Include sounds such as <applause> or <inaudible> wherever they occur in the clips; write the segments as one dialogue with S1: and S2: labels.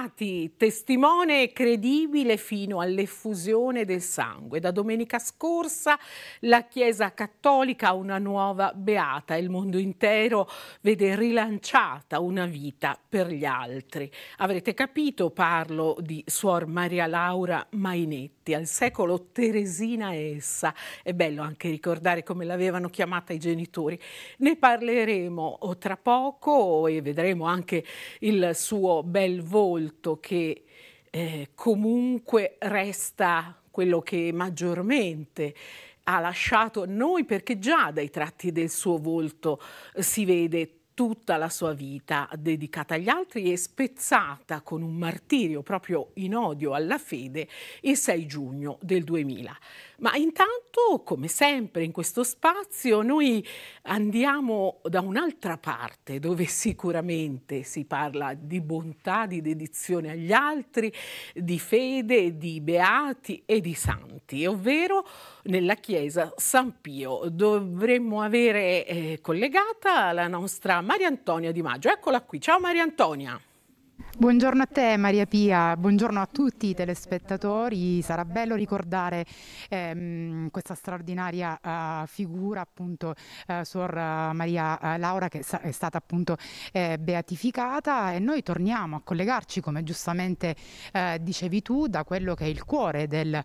S1: Amati, testimone credibile fino all'effusione del sangue. Da domenica scorsa la Chiesa Cattolica ha una nuova beata e il mondo intero vede rilanciata una vita per gli altri. Avrete capito, parlo di Suor Maria Laura Mainetti, al secolo Teresina essa. È bello anche ricordare come l'avevano chiamata i genitori. Ne parleremo tra poco e vedremo anche il suo bel volto volto che eh, comunque resta quello che maggiormente ha lasciato noi perché già dai tratti del suo volto eh, si vede tutta la sua vita dedicata agli altri e spezzata con un martirio proprio in odio alla fede il 6 giugno del 2000. Ma intanto, come sempre in questo spazio, noi andiamo da un'altra parte dove sicuramente si parla di bontà, di dedizione agli altri, di fede, di beati e di santi, ovvero nella chiesa San Pio. Dovremmo avere eh, collegata la nostra Maria Antonia Di Maggio. Eccola qui. Ciao Maria Antonia.
S2: Buongiorno a te Maria Pia, buongiorno a tutti i telespettatori, sarà bello ricordare ehm, questa straordinaria uh, figura appunto uh, Suor uh, Maria eh, Laura che sa- è stata appunto eh, beatificata e noi torniamo a collegarci come giustamente dicevi tu da quello che è il cuore del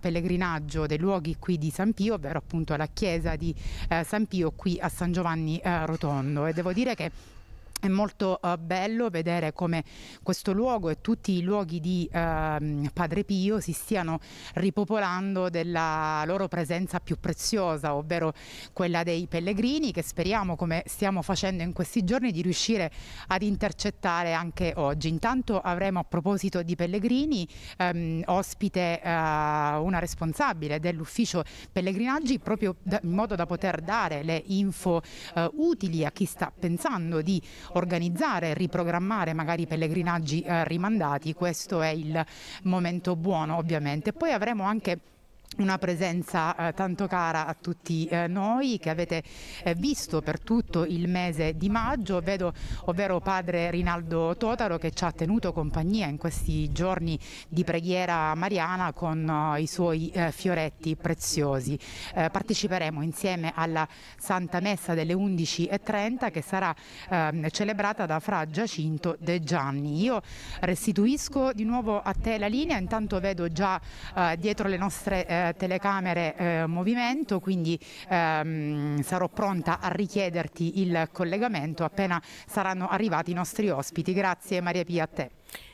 S2: pellegrinaggio dei luoghi qui di San Pio, ovvero appunto la chiesa di San Pio qui a San Giovanni Rotondo e devo dire che è molto uh, bello vedere come questo luogo e tutti i luoghi di uh, Padre Pio si stiano ripopolando della loro presenza più preziosa, ovvero quella dei pellegrini che speriamo, come stiamo facendo in questi giorni, di riuscire ad intercettare anche oggi. Intanto avremo a proposito di pellegrini um, ospite uh, una responsabile dell'ufficio pellegrinaggi proprio da, in modo da poter dare le info eh, utili a chi sta pensando di organizzare riprogrammare magari pellegrinaggi eh, rimandati, questo è il momento buono ovviamente. Poi avremo anche una presenza eh, tanto cara a tutti eh, noi che avete eh, visto per tutto il mese di maggio, vedo ovvero padre Rinaldo Totaro che ci ha tenuto compagnia in questi giorni di preghiera mariana con eh, i suoi eh, fioretti preziosi. Eh, parteciperemo insieme alla Santa Messa delle 11.30 che sarà ehm, celebrata da Fra Giacinto De Gianni. Io restituisco di nuovo a te la linea, intanto vedo già dietro le nostre telecamere eh, movimento, quindi ehm, sarò pronta a richiederti il collegamento appena saranno arrivati i nostri ospiti. Grazie Maria Pia a te.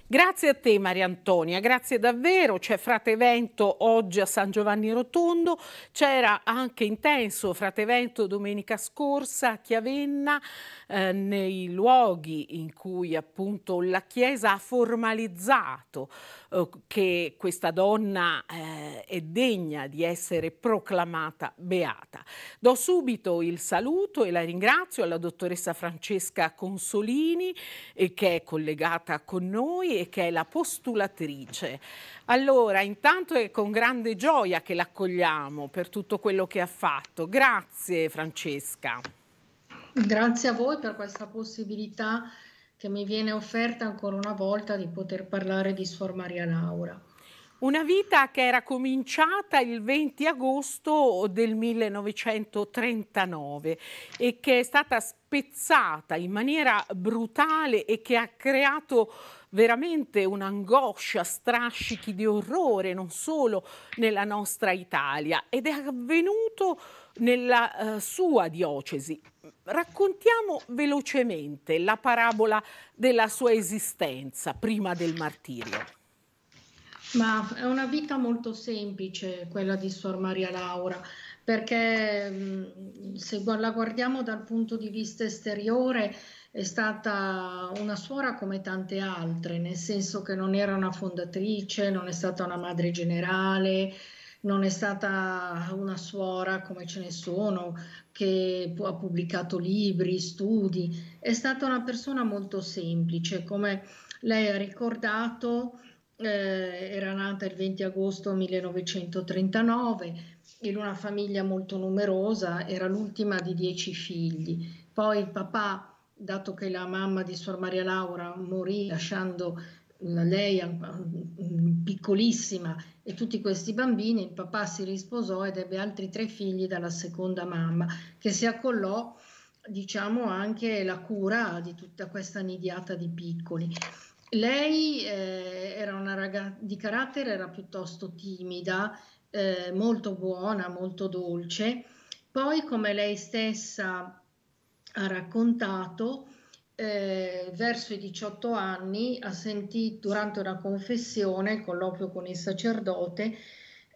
S1: Grazie a te Maria Antonia, grazie davvero. C'è Fratevento oggi a San Giovanni Rotondo, c'era anche intenso Fratevento domenica scorsa a Chiavenna, eh, nei luoghi in cui appunto la Chiesa ha formalizzato eh, che questa donna eh, è degna di essere proclamata beata. Do subito il saluto e la ringrazio alla dottoressa Francesca Consolini eh, che è collegata con noi e che è la postulatrice. Allora, intanto è con grande gioia che l'accogliamo per tutto quello che ha fatto. Grazie Francesca.
S3: Grazie a voi per questa possibilità che mi viene offerta ancora una volta di poter parlare di Suor Maria Laura. Una vita che era cominciata il 20 agosto del
S1: 1939 e che è stata spezzata in maniera brutale e che ha creato veramente un'angoscia, strascichi di orrore non solo nella nostra Italia ed è avvenuto nella eh, sua diocesi. Raccontiamo velocemente la parabola della sua esistenza prima del martirio.
S3: Ma è una vita molto semplice quella di Suor Maria Laura, perché mm, se la guardiamo dal punto di vista esteriore è stata una suora come tante altre, nel senso che non era una fondatrice, non è stata una madre generale, non è stata una suora come ce ne sono che ha pubblicato libri, studi, è stata una persona molto semplice, come lei ha ricordato eh, era nata il 20 agosto 1939 in una famiglia molto numerosa, era l'ultima di dieci figli. Poi il papà, dato che la mamma di suor Maria Laura morì lasciando lei piccolissima e tutti questi bambini, il papà si risposò ed ebbe altri tre figli dalla seconda mamma che si accollò diciamo anche la cura di tutta questa nidiata di piccoli. Lei eh, era una ragazza di carattere, era piuttosto timida, eh, molto buona, molto dolce. Poi, come lei stessa ha raccontato, eh, verso i 18 anni sentì durante una confessione, colloquio con il sacerdote,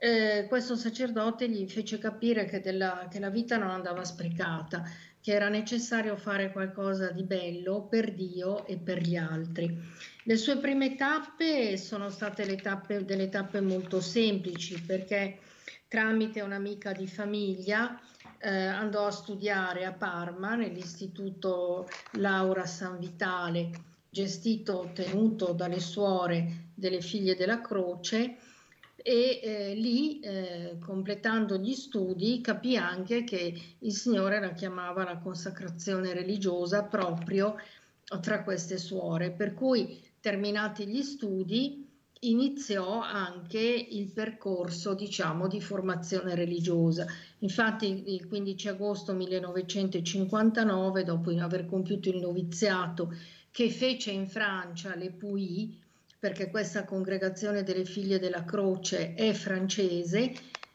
S3: eh, questo sacerdote gli fece capire che, della, che la vita non andava sprecata, che era necessario fare qualcosa di bello per Dio e per gli altri. Le sue prime tappe sono state le tappe, delle tappe molto semplici perché tramite un'amica di famiglia eh, andò a studiare a Parma nell'istituto Laura San Vitale, gestito, tenuto dalle suore delle figlie della Croce e eh, lì, eh, completando gli studi, capì anche che il Signore la chiamava la consacrazione religiosa proprio tra queste suore, per cui terminati gli studi iniziò anche il percorso diciamo, di formazione religiosa. Infatti il 15 agosto 1959, dopo aver compiuto il noviziato che fece in Francia le Puy, perché questa congregazione delle figlie della croce è francese,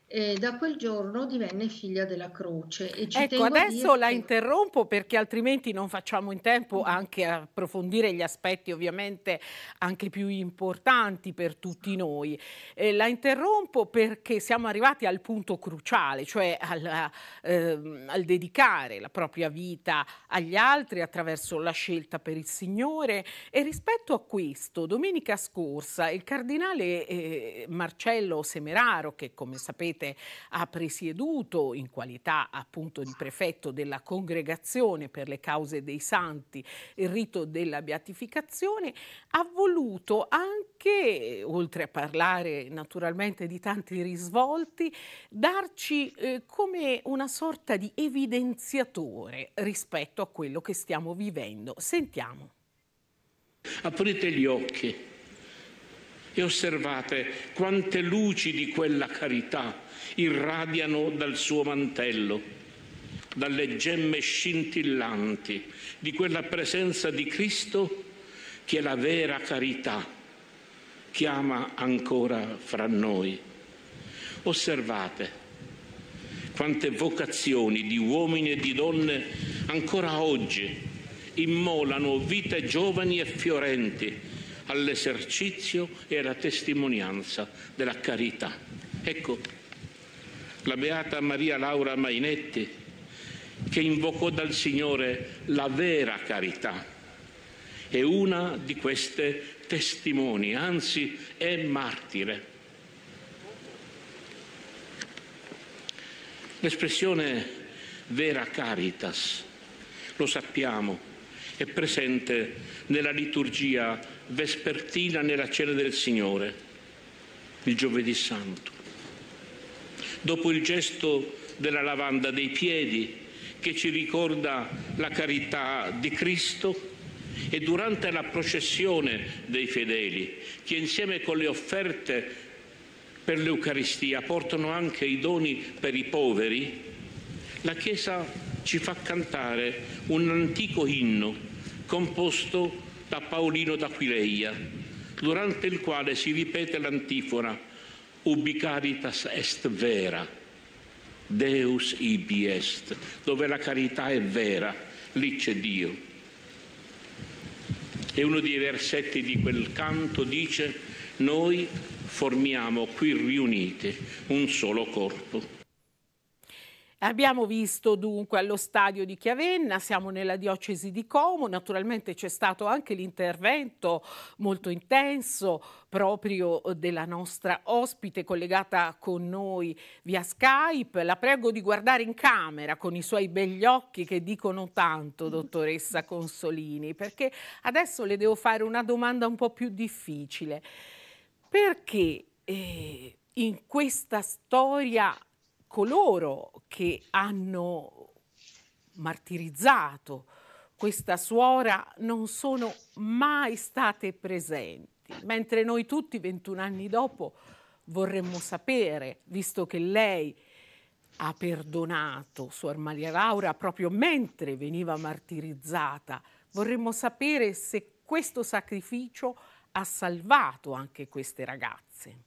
S3: e da quel giorno divenne figlia della croce. ecco, adesso la che...
S1: interrompo perché altrimenti non facciamo in tempo anche a approfondire gli aspetti ovviamente anche più importanti per tutti noi. Eh, la interrompo perché siamo arrivati al punto cruciale, cioè alla, ehm, al dedicare la propria vita agli altri attraverso la scelta per il Signore e rispetto a questo domenica scorsa il cardinale eh, Marcello Semeraro, che come sapete Castellete ha presieduto in qualità appunto di prefetto della Congregazione per le cause dei santi il rito della beatificazione, ha voluto anche, oltre a parlare naturalmente di tanti risvolti, darci eh, come una sorta di evidenziatore rispetto a quello che stiamo vivendo. Sentiamo.
S4: Aprite gli occhi e osservate quante luci di quella carità irradiano dal suo mantello, dalle gemme scintillanti di quella presenza di Cristo che la vera carità chiama ancora fra noi. Osservate quante vocazioni di uomini e di donne ancora oggi immolano vite giovani e fiorenti all'esercizio e alla testimonianza della carità. Ecco, la beata Maria Laura Mainetti, che invocò dal Signore la vera carità, è una di queste testimoni, anzi è martire. L'espressione vera caritas, lo sappiamo, è presente nella liturgia vespertina nella cena del Signore, il giovedì santo. Dopo il gesto della lavanda dei piedi che ci ricorda la carità di Cristo e durante la processione dei fedeli che insieme con le offerte per l'Eucaristia portano anche i doni per i poveri, la Chiesa ci fa cantare un antico inno composto da Paolino d'Aquileia, durante il quale si ripete l'antifona Ubi caritas est vera, Deus ibi est, dove la carità è vera, lì c'è Dio. E uno dei versetti di quel canto dice, noi formiamo qui riuniti un solo corpo.
S1: Abbiamo visto dunque allo stadio di Chiavenna, siamo nella diocesi di Como, naturalmente c'è stato anche l'intervento molto intenso proprio della nostra ospite collegata con noi via Skype. La prego di guardare in camera con i suoi begli occhi che dicono tanto, <laughs> dottoressa Consolini, perché adesso le devo fare una domanda un po' più difficile. Perché eh, in questa storia coloro che hanno martirizzato questa suora non sono mai state presenti, mentre noi tutti 21 anni dopo vorremmo sapere, visto che lei ha perdonato Suor Maria Laura proprio mentre veniva martirizzata, vorremmo sapere se questo sacrificio ha salvato anche queste ragazze.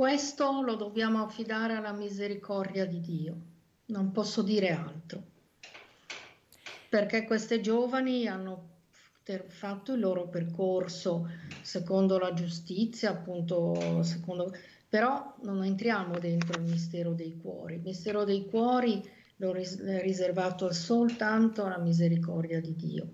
S3: Questo lo dobbiamo affidare alla misericordia di Dio, non posso dire altro, perché queste giovani hanno fatto il loro percorso secondo la giustizia, appunto, secondo... però non entriamo dentro il mistero dei cuori. Il mistero dei cuori l'ho riservato soltanto alla misericordia di Dio.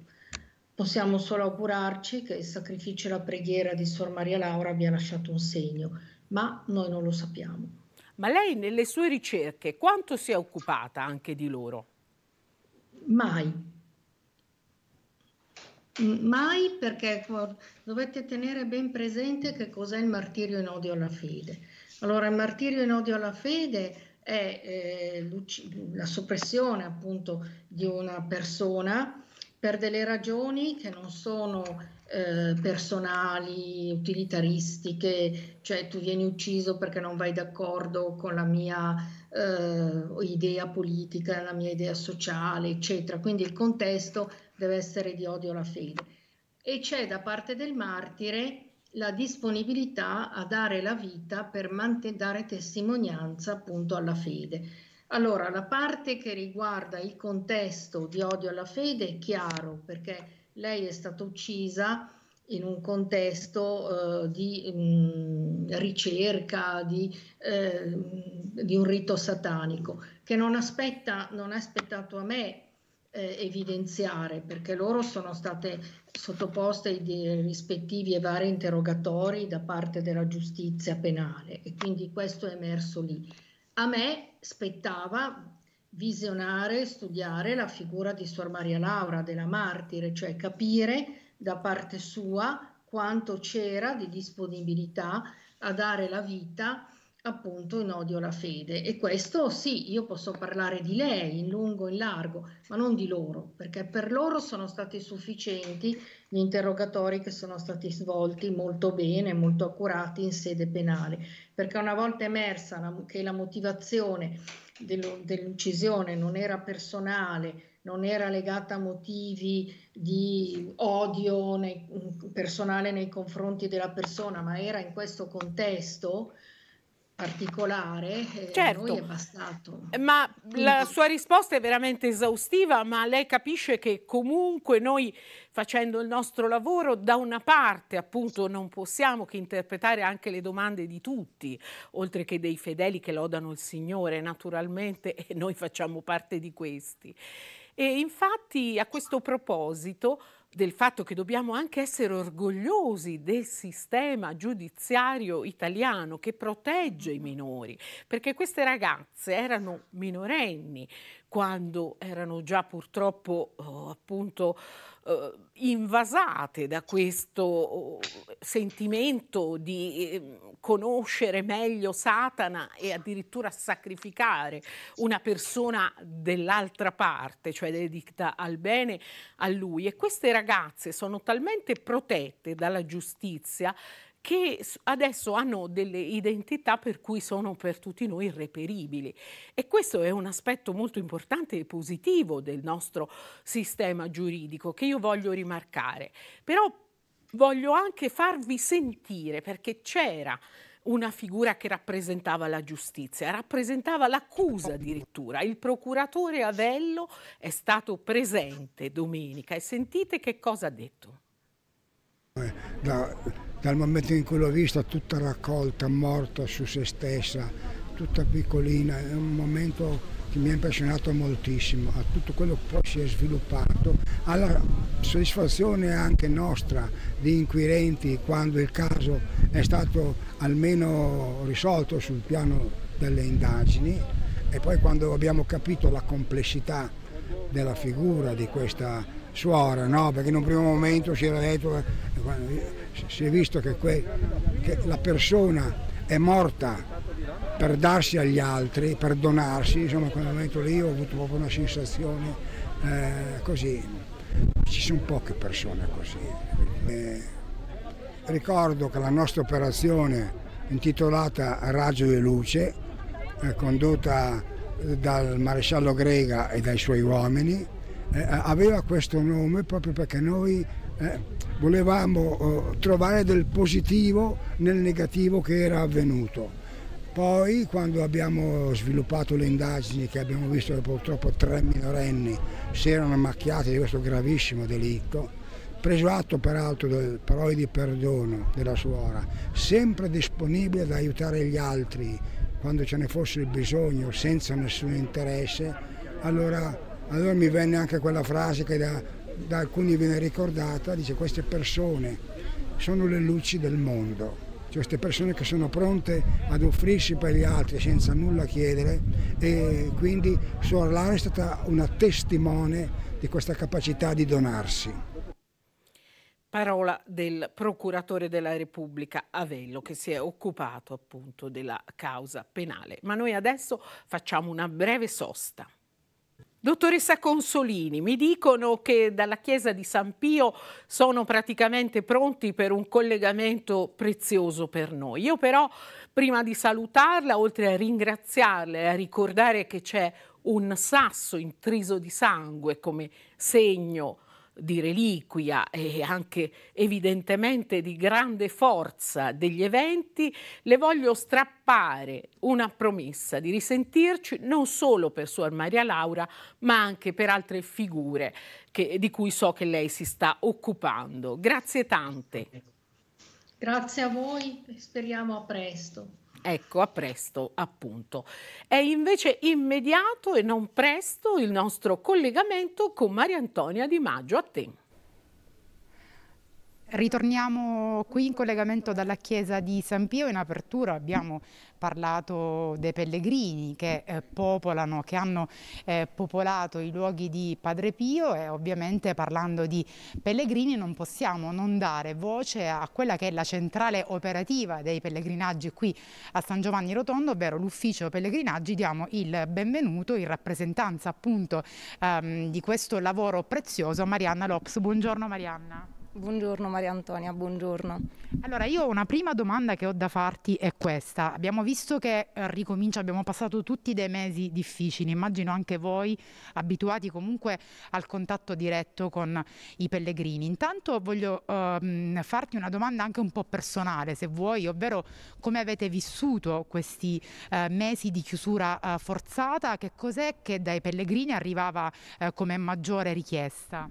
S3: Possiamo solo augurarci che il sacrificio e la preghiera di Suor Maria Laura abbia lasciato un segno ma noi non lo sappiamo.
S1: Ma lei nelle sue ricerche quanto si è occupata anche di loro?
S3: Mai. Mai perché dovete tenere ben presente che cos'è il martirio in odio alla fede. Allora, il martirio in odio alla fede è eh, la soppressione appunto di una persona per delle ragioni che non sono eh, personali, utilitaristiche, cioè tu vieni ucciso perché non vai d'accordo con la mia eh, idea politica, la mia idea sociale, eccetera. Quindi il contesto deve essere di odio alla fede. E c'è da parte del martire la disponibilità a dare la vita per mant- dare testimonianza appunto alla fede. Allora, la parte che riguarda il contesto di odio alla fede è chiaro perché lei è stata uccisa in un contesto eh, di mh, mm, ricerca di, eh, di, un rito satanico che non, aspetta, non è aspettato a me eh, evidenziare perché loro sono state sottoposte ai rispettivi e vari interrogatori da parte della giustizia penale e quindi questo è emerso lì. A me spettava visionare, studiare la figura di Suor Maria Laura, della martire, cioè capire da parte sua quanto c'era di disponibilità a dare la vita appunto in odio alla fede. E questo sì, io posso parlare di lei in lungo e in largo, ma non di loro, perché per loro sono stati sufficienti gli interrogatori che sono stati svolti molto bene, molto accurati in sede penale, perché una volta emersa la, che la motivazione dello, dell'uccisione non era personale, non era legata a motivi di odio nei, personale nei confronti della persona, ma era in questo contesto, particolare, eh, certo. Ma la
S1: sua risposta è veramente esaustiva, ma lei capisce che comunque noi facendo il nostro lavoro da una parte appunto non possiamo che interpretare anche le domande di tutti, oltre che dei fedeli che lodano il Signore naturalmente e noi facciamo parte di questi. E infatti a questo proposito del fatto che dobbiamo anche essere orgogliosi del sistema giudiziario italiano che protegge i minori, perché queste ragazze erano minorenni, quando erano già purtroppo oh, appunto eh, invasate da questo eh, sentimento di eh, conoscere meglio Satana e addirittura sacrificare una persona dell'altra parte, cioè dedicata al bene a lui. E queste ragazze sono talmente protette dalla giustizia che adesso hanno delle identità per cui sono per tutti noi irreperibili. E questo è un aspetto molto importante e positivo del nostro sistema giuridico che io voglio rimarcare. Però voglio anche farvi sentire perché c'era una figura che rappresentava la giustizia, rappresentava l'accusa addirittura. Il procuratore Avello è stato presente domenica e sentite che cosa ha detto.
S5: Da eh, dal momento in cui l'ho vista tutta raccolta, morta su se stessa, tutta piccolina, è un momento che mi ha impressionato moltissimo, a tutto quello che poi si è sviluppato, alla soddisfazione anche nostra di inquirenti quando il caso è stato almeno risolto sul piano delle indagini e poi quando abbiamo capito la complessità della figura di questa suora, no? perché in un primo momento si era detto si è visto che, que, che la persona è morta per darsi agli altri, per donarsi, insomma quel momento lì ho avuto proprio una sensazione eh, così. Ci sono poche persone così. Eh, ricordo che la nostra operazione intitolata Raggio di Luce, eh, condotta dal maresciallo Grega e dai suoi uomini, eh, aveva questo nome proprio perché noi eh, volevamo eh, trovare del positivo nel negativo che era avvenuto. Poi quando abbiamo sviluppato le indagini che abbiamo visto che purtroppo tre minorenni si erano macchiati di questo gravissimo delitto, preso atto peraltro delle parole di perdono della suora, sempre disponibile ad aiutare gli altri quando ce ne fosse il bisogno, senza nessun interesse, allora, allora mi venne anche quella frase che da da alcuni viene ricordata, dice queste persone sono le luci del mondo, cioè queste persone che sono pronte ad offrirsi per gli altri senza nulla chiedere e quindi Suor Lara è stata una testimone di questa capacità di donarsi.
S1: Parola del procuratore della Repubblica Avello che si è occupato appunto della causa penale. Ma noi adesso facciamo una breve sosta. Dottoressa Consolini, mi dicono che dalla chiesa di San Pio sono praticamente pronti per un collegamento prezioso per noi. Io però, prima di salutarla, oltre a ringraziarla e a ricordare che c'è un sasso intriso di sangue come segno di reliquia e anche evidentemente di grande forza degli eventi, le voglio strappare una promessa di risentirci non solo per Suor Maria Laura, ma anche per altre figure che, di cui so che lei si sta occupando. Grazie tante.
S3: Grazie a voi, speriamo a presto.
S1: Ecco, a presto, appunto. È invece immediato e non presto il nostro collegamento con Maria Antonia Di Maggio. A te.
S2: Ritorniamo qui in collegamento dalla chiesa di San Pio. In apertura abbiamo parlato dei pellegrini che eh, popolano, che hanno eh, popolato i luoghi di Padre Pio e ovviamente parlando di pellegrini non possiamo non dare voce a quella che è la centrale operativa dei pellegrinaggi qui a San Giovanni Rotondo, ovvero l'ufficio pellegrinaggi. Diamo il benvenuto in rappresentanza appunto ehm, di questo lavoro prezioso a Marianna Lops. Buongiorno
S6: Marianna. Buongiorno Maria Antonia, buongiorno.
S2: Allora io una prima domanda che ho da farti è questa. Abbiamo visto che eh, ricomincia, abbiamo passato tutti dei mesi difficili, immagino anche voi abituati comunque al contatto diretto con i pellegrini. Intanto voglio ehm, farti una domanda anche un po' personale, se vuoi, ovvero come avete vissuto questi eh, mesi di chiusura eh, forzata, che cos'è che dai pellegrini arrivava eh, come maggiore richiesta?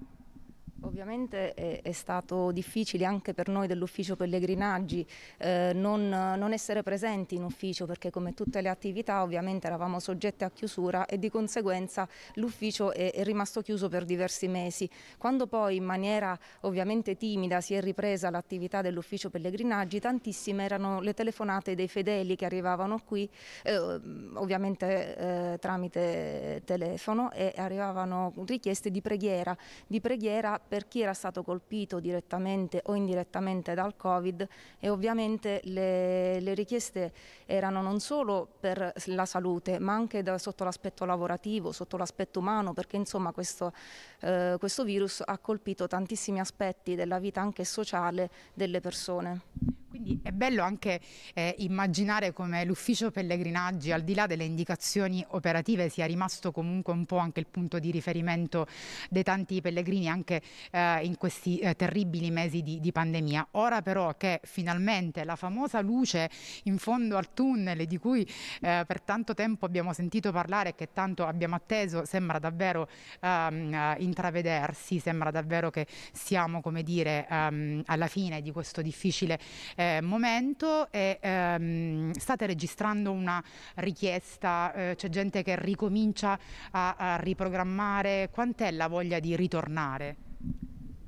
S6: Ovviamente è, è, stato difficile anche per noi dell'ufficio pellegrinaggi eh, non, non, essere presenti in ufficio perché come tutte le attività ovviamente eravamo soggette a chiusura e di conseguenza l'ufficio è, è, rimasto chiuso per diversi mesi. Quando poi in maniera ovviamente timida si è ripresa l'attività dell'ufficio pellegrinaggi tantissime erano le telefonate dei fedeli che arrivavano qui eh, ovviamente eh, tramite telefono e arrivavano richieste di preghiera, di preghiera per per chi era stato colpito direttamente o indirettamente dal Covid e ovviamente le, le richieste erano non solo per la salute ma anche da, sotto l'aspetto lavorativo, sotto l'aspetto umano perché insomma questo, eh, questo virus ha colpito tantissimi aspetti della vita anche sociale delle persone. Quindi è bello anche eh,
S2: immaginare come l'ufficio pellegrinaggi, al di là delle indicazioni operative, sia rimasto comunque un po' anche il punto di riferimento dei tanti pellegrini anche eh, in questi eh, terribili mesi di, di, pandemia. Ora però che finalmente la famosa luce in fondo al tunnel di cui eh, per tanto tempo abbiamo sentito parlare e che tanto abbiamo atteso sembra davvero ehm, eh, intravedersi, sembra davvero che siamo come dire ehm, alla fine di questo difficile eh, momento e ehm, state registrando una richiesta, c'è gente che ricomincia a, a riprogrammare, quant'è la voglia di ritornare?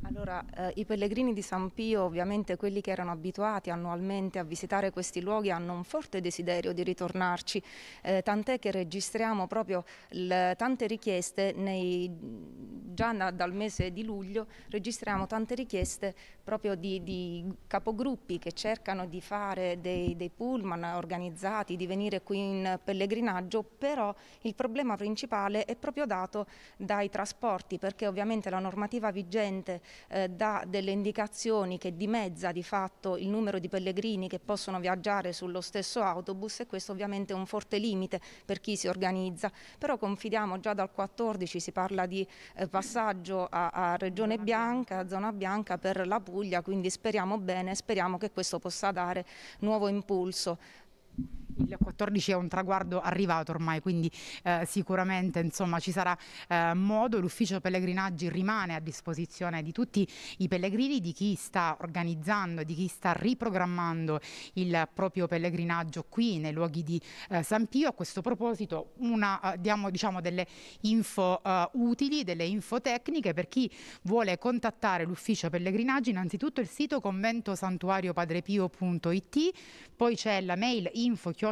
S6: Allora, eh, i pellegrini di San Pio, ovviamente quelli che erano abituati annualmente a visitare questi luoghi, hanno un forte desiderio di ritornarci, eh, tant'è che registriamo proprio tante richieste, nei, già da, dal mese di luglio registriamo tante richieste proprio di, di capogruppi che cercano di fare dei, dei, pullman organizzati, di venire qui in pellegrinaggio, però il problema principale è proprio dato dai trasporti, perché ovviamente la normativa vigente eh, dà delle indicazioni che dimezza di fatto il numero di pellegrini che possono viaggiare sullo stesso autobus e questo ovviamente è un forte limite per chi si organizza, però confidiamo già dal 14 si parla di eh, passaggio a, a Regione Bianca, a zona bianca per la Puglia Puglia, quindi speriamo bene, speriamo che questo possa dare nuovo impulso
S2: il 14 è un traguardo arrivato ormai, quindi eh, sicuramente insomma, ci sarà eh, modo, l'ufficio pellegrinaggi rimane a disposizione di tutti i pellegrini, di chi sta organizzando, di chi sta riprogrammando il proprio pellegrinaggio qui nei luoghi di eh, San Pio. A questo proposito una, eh, diamo diciamo, delle info eh, utili, delle info tecniche per chi vuole contattare l'ufficio pellegrinaggi, innanzitutto il sito conventosantuariopadrepio.it, poi c'è la mail info chiocciolare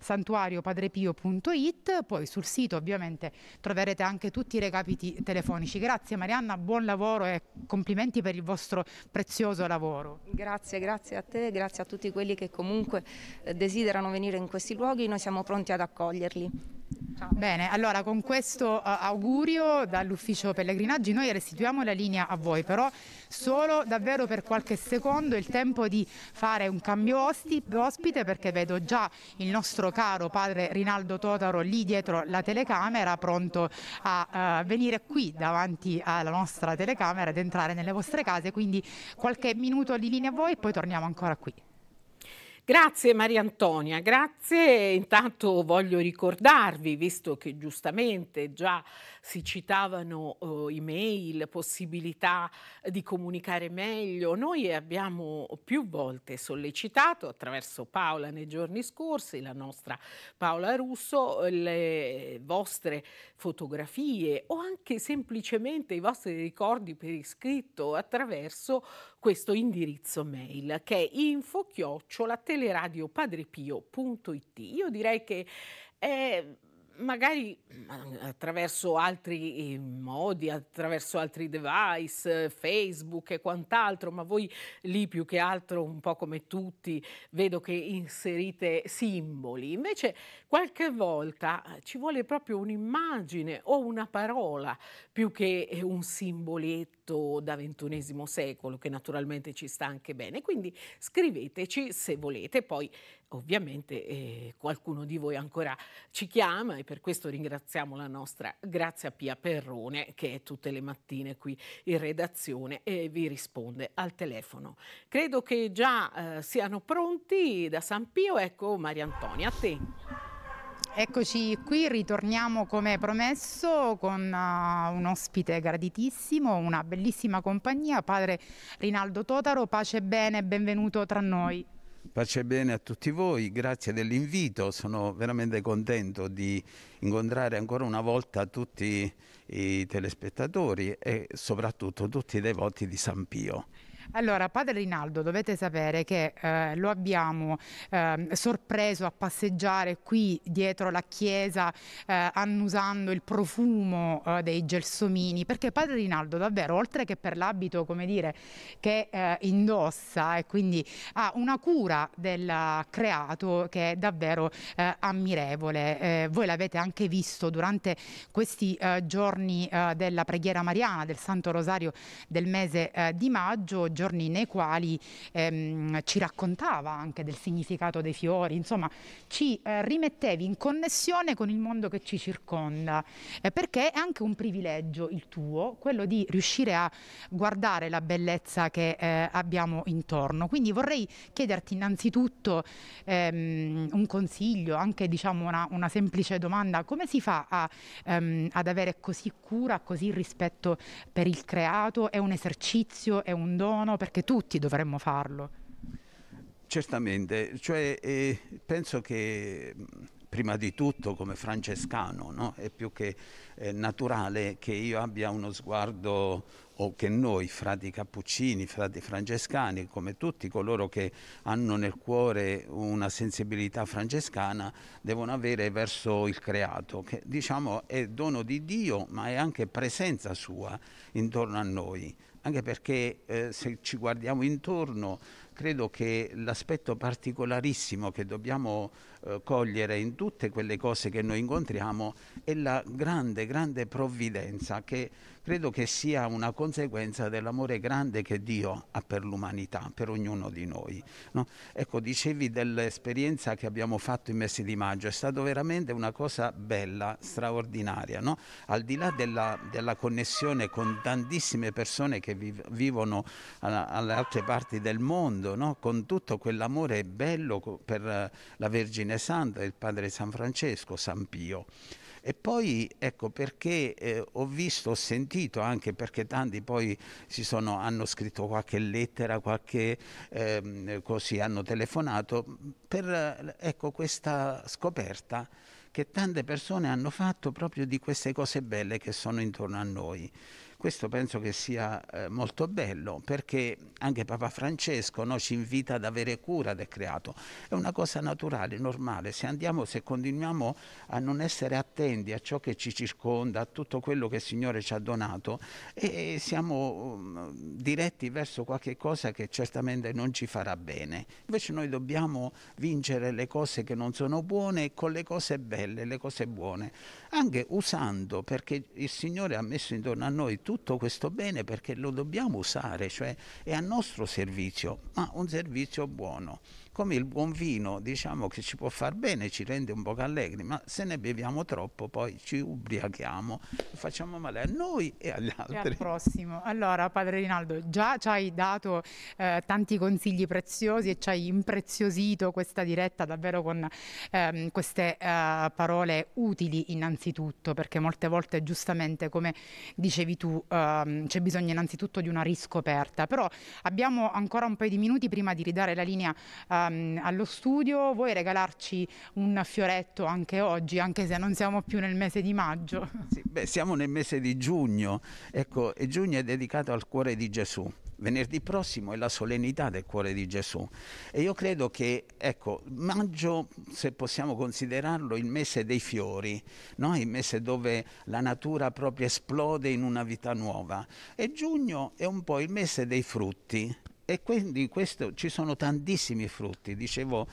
S2: santuariopadrepio.it, poi sul sito ovviamente troverete anche tutti i recapiti telefonici. Grazie Marianna, buon lavoro e complimenti per il vostro prezioso lavoro.
S6: Grazie, grazie a te, grazie a tutti quelli che comunque eh, desiderano venire in questi luoghi, noi siamo pronti ad accoglierli.
S2: Bene, allora con questo eh, augurio dall'ufficio pellegrinaggi noi restituiamo la linea a voi, però solo davvero per qualche secondo il tempo di fare un cambio ospite perché vedo già il nostro caro padre Rinaldo Totaro lì dietro la telecamera pronto a uh, venire qui davanti alla nostra telecamera ed entrare nelle vostre case, quindi qualche minuto di linea a voi e poi torniamo ancora qui.
S1: Grazie Maria Antonia, grazie. Intanto voglio ricordarvi, visto che giustamente già si citavano eh, email, possibilità di comunicare meglio. Noi abbiamo più volte sollecitato attraverso Paola nei giorni scorsi, la nostra Paola Russo, le vostre fotografie o anche semplicemente i vostri ricordi per iscritto attraverso questo indirizzo mail che è info-teleradiopadrepio.it. Io direi che è magari attraverso altri eh, modi, attraverso altri device, Facebook e quant'altro, ma voi lì più che altro, un po' come tutti, vedo che inserite simboli. Invece qualche volta eh, ci vuole proprio un'immagine o una parola più che eh, un simboletto diritto da XXI secolo, che naturalmente ci sta anche bene. Quindi scriveteci se volete, poi ovviamente eh, qualcuno di voi ancora ci chiama e per questo ringraziamo la nostra Grazia Pia Perrone che è tutte le mattine qui in redazione e vi risponde al telefono. Credo che già eh, siano pronti da San Pio, ecco Maria Antonia, a te.
S2: Eccoci qui, ritorniamo come promesso con uh, un ospite graditissimo, una bellissima compagnia, padre Rinaldo Totaro, pace e bene, benvenuto tra noi.
S7: Pace e bene a tutti voi, grazie dell'invito, sono veramente contento di incontrare ancora una volta tutti i telespettatori e soprattutto tutti i devoti di San Pio.
S2: Allora, padre Rinaldo, dovete sapere che eh, lo abbiamo eh, sorpreso a passeggiare qui dietro la chiesa eh, annusando il profumo eh, dei gelsomini, perché padre Rinaldo davvero, oltre che per l'abito, come dire, che eh, indossa e quindi ha una cura del creato che è davvero eh, ammirevole. voi l'avete anche visto durante questi giorni della preghiera mariana del Santo Rosario del mese di maggio, giorni nei quali ehm, ci raccontava anche del significato dei fiori, insomma ci eh, rimettevi in connessione con il mondo che ci circonda, eh, perché è anche un privilegio il tuo, quello di riuscire a guardare la bellezza che eh, abbiamo intorno. Quindi vorrei chiederti innanzitutto ehm, un consiglio, anche diciamo una, una, semplice domanda, come si fa a, ehm, ad avere così cura, così rispetto per il creato? È un esercizio, è un dono? facciamo perché tutti dovremmo farlo.
S7: Certamente, cioè, eh, penso che prima di tutto come francescano no? è più che eh, naturale che io abbia uno sguardo o che noi, frati cappuccini, frati francescani, come tutti coloro che hanno nel cuore una sensibilità francescana, devono avere verso il creato, che diciamo è dono di Dio, ma è anche presenza sua intorno a noi anche perché eh, se ci guardiamo intorno credo che l'aspetto particolarissimo che dobbiamo eh, cogliere in tutte quelle cose che noi incontriamo è la grande, grande provvidenza che credo che sia una conseguenza dell'amore grande che Dio ha per l'umanità, per ognuno di noi. No? Ecco, dicevi dell'esperienza che abbiamo fatto in mesi di maggio, è stata veramente una cosa bella, straordinaria, no? al di là della, della, connessione con tantissime persone che vi, vivono a, alle altre parti del mondo, Guido, no? con tutto quell'amore bello per eh, la Vergine Santa, il Padre San Francesco, San Pio. E poi ecco perché eh, ho visto, ho sentito anche perché tanti poi sono, hanno scritto qualche lettera, qualche ehm, così hanno telefonato per eh, ecco, questa scoperta che tante persone hanno fatto proprio di queste cose belle che sono intorno a noi. Questo penso che sia eh, molto bello perché anche Papa Francesco no, ci invita ad avere cura del creato. È una cosa naturale, normale. Se, andiamo, se continuiamo a non essere attenti a ciò che ci circonda, a tutto quello che il Signore ci ha donato, e, e siamo um, diretti verso qualche cosa che certamente non ci farà bene. Invece noi dobbiamo vincere le cose che non sono buone con le cose belle, le cose buone, anche usando perché il Signore ha messo intorno a noi tutto tutto questo bene perché lo dobbiamo usare, cioè è a nostro servizio, ma un servizio buono come il buon vino diciamo che ci può far bene, ci rende un po' allegri, ma se ne beviamo troppo poi ci ubriachiamo, facciamo male a noi e agli altri. E al <laughs>
S2: prossimo. Allora, padre Rinaldo, già ci hai dato eh, tanti consigli preziosi e ci hai impreziosito questa diretta davvero con ehm, queste eh, parole utili innanzitutto, perché molte volte giustamente, come dicevi tu, ehm, c'è bisogno innanzitutto di una riscoperta, però abbiamo ancora un paio di minuti prima di ridare la linea eh, Ehm, allo studio, vuoi regalarci un fioretto anche oggi, anche se non siamo più nel mese di maggio? <laughs> Sì,
S7: beh, siamo nel mese di giugno, ecco, e giugno è dedicato al cuore di Gesù. Venerdì prossimo è la solennità del cuore di Gesù e io credo che, ecco, maggio, se possiamo considerarlo, il mese dei fiori, no? il mese dove la natura proprio esplode in una vita nuova e giugno è un po' il mese dei frutti, e quindi questo, ci sono tantissimi frutti, dicevo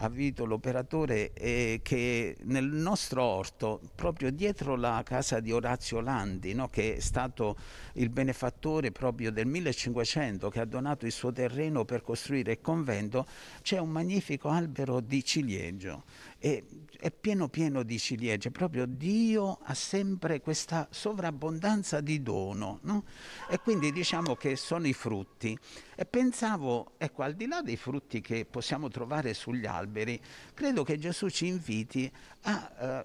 S7: avvito l'operatore eh, che nel nostro orto, proprio dietro la casa di Orazio Landi, no, che è stato il benefattore proprio del 1500, che ha donato il suo terreno per costruire il convento, c'è un magnifico albero di ciliegio. E, è pieno pieno di ciliegie, proprio Dio ha sempre questa sovrabbondanza di dono. No? E quindi diciamo che sono i frutti. E pensavo, ecco, al di là dei frutti che possiamo trovare sugli alberi, alberi, credo che Gesù ci inviti a, eh,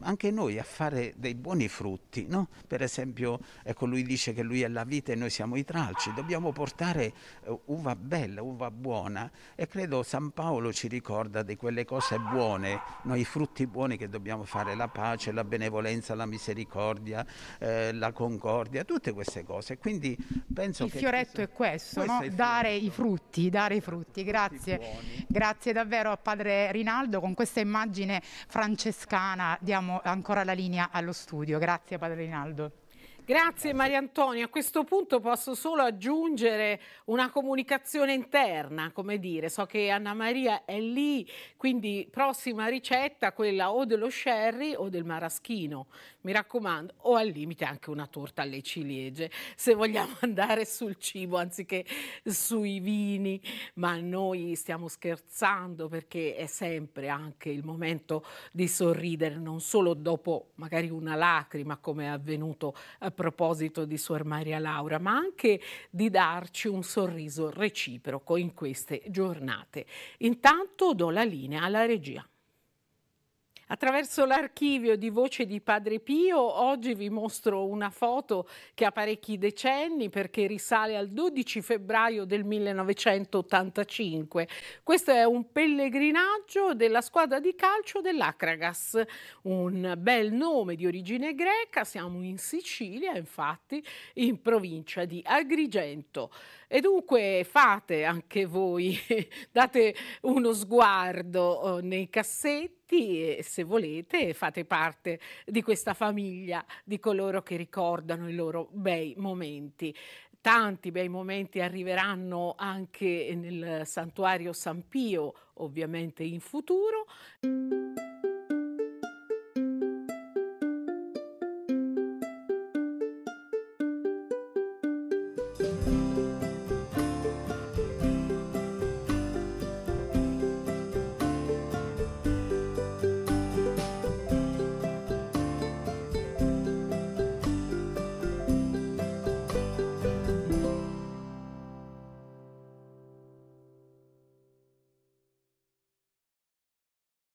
S7: anche noi a fare dei buoni frutti. No? Per esempio, ecco, lui dice che lui è la vita e noi siamo i tralci, dobbiamo portare eh, uva bella, uva buona e credo San Paolo ci ricorda di quelle cose buone, no? i frutti buoni che dobbiamo fare, la pace, la benevolenza, la misericordia, eh, la concordia, tutte queste cose. Quindi penso il fioretto
S2: questo, è questo, questo no? è dare i frutti, dare i frutti. Grazie, grazie davvero davvero a padre Rinaldo, con questa immagine francescana diamo ancora la linea allo studio.
S1: Grazie padre Rinaldo. Grazie Maria Antonia. A questo punto posso solo aggiungere una comunicazione interna, come dire, so che Anna Maria è lì, quindi prossima ricetta quella o dello sherry o del maraschino, mi raccomando, o al limite anche una torta alle ciliegie, se vogliamo <laughs> andare sul cibo anziché sui vini, ma noi stiamo scherzando perché è sempre anche il momento di sorridere, non solo dopo magari una lacrima come è avvenuto prima eh, proposito di Suor Maria Laura, ma anche di darci un sorriso reciproco in queste giornate. Intanto do la linea alla regia. Attraverso l'archivio di Voce di Padre Pio oggi vi mostro una foto che ha parecchi decenni perché risale al 12 febbraio del 1985. Questo è un pellegrinaggio della squadra di calcio dell'Acragas, un bel nome di origine greca, siamo in Sicilia infatti, in provincia di Agrigento. E dunque fate anche voi, <laughs> date uno sguardo oh, nei cassetti e se volete fate parte di questa famiglia di coloro che ricordano i loro bei momenti tanti bei momenti arriveranno anche nel santuario San Pio, ovviamente in futuro.